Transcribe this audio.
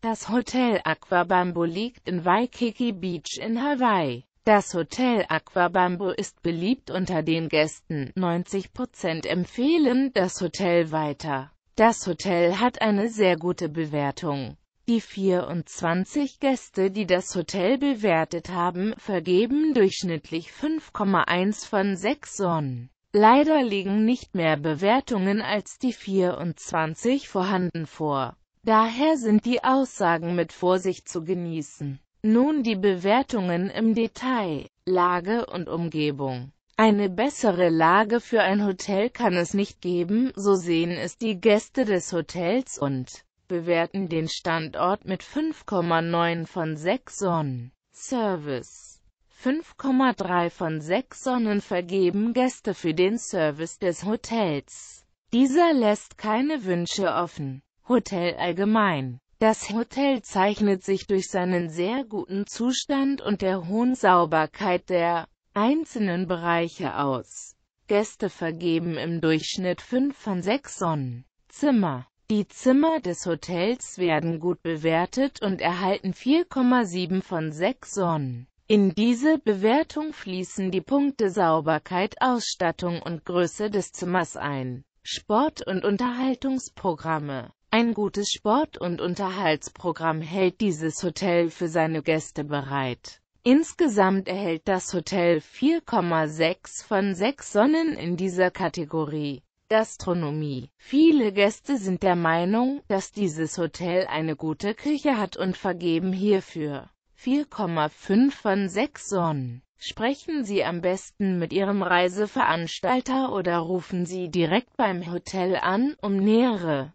Das Hotel Aquabambo liegt in Waikiki Beach in Hawaii. Das Hotel Aquabambo ist beliebt unter den Gästen, 90% empfehlen das Hotel weiter. Das Hotel hat eine sehr gute Bewertung. Die 24 Gäste, die das Hotel bewertet haben, vergeben durchschnittlich 5,1 von 6 Sonnen. Leider liegen nicht mehr Bewertungen als die 24 vorhanden vor. Daher sind die Aussagen mit Vorsicht zu genießen. Nun die Bewertungen im Detail, Lage und Umgebung. Eine bessere Lage für ein Hotel kann es nicht geben, so sehen es die Gäste des Hotels und bewerten den Standort mit 5,9 von 6 Sonnen. Service 5,3 von 6 Sonnen vergeben Gäste für den Service des Hotels. Dieser lässt keine Wünsche offen. Hotel allgemein. Das Hotel zeichnet sich durch seinen sehr guten Zustand und der hohen Sauberkeit der einzelnen Bereiche aus. Gäste vergeben im Durchschnitt 5 von 6 Sonnenzimmer. Die Zimmer des Hotels werden gut bewertet und erhalten 4,7 von 6 Sonnen. In diese Bewertung fließen die Punkte Sauberkeit, Ausstattung und Größe des Zimmers ein. Sport- und Unterhaltungsprogramme ein gutes Sport- und Unterhaltsprogramm hält dieses Hotel für seine Gäste bereit. Insgesamt erhält das Hotel 4,6 von 6 Sonnen in dieser Kategorie. Gastronomie. Viele Gäste sind der Meinung, dass dieses Hotel eine gute Küche hat und vergeben hierfür 4,5 von 6 Sonnen. Sprechen Sie am besten mit Ihrem Reiseveranstalter oder rufen Sie direkt beim Hotel an, um nähere